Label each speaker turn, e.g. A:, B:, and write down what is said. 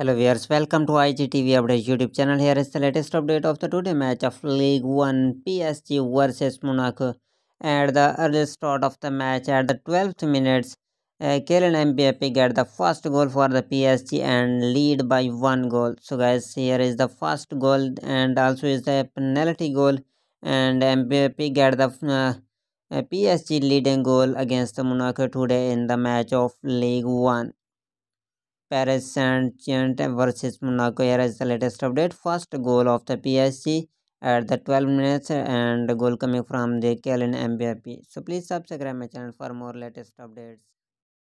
A: Hello viewers, welcome to IGTV Update YouTube channel. Here is the latest update of the today match of League 1 PSG versus Monaco. At the early start of the match, at the 12th minutes, uh, Kylian Mbappe get the first goal for the PSG and lead by one goal. So guys, here is the first goal and also is the penalty goal and Mbappe get the uh, PSG leading goal against the Monaco today in the match of League 1. Paris Saint-Germain versus Monaco. Here is the latest update. First goal of the PSG at the 12 minutes and goal coming from the Kylian Mbappe. So please subscribe my channel for more latest updates.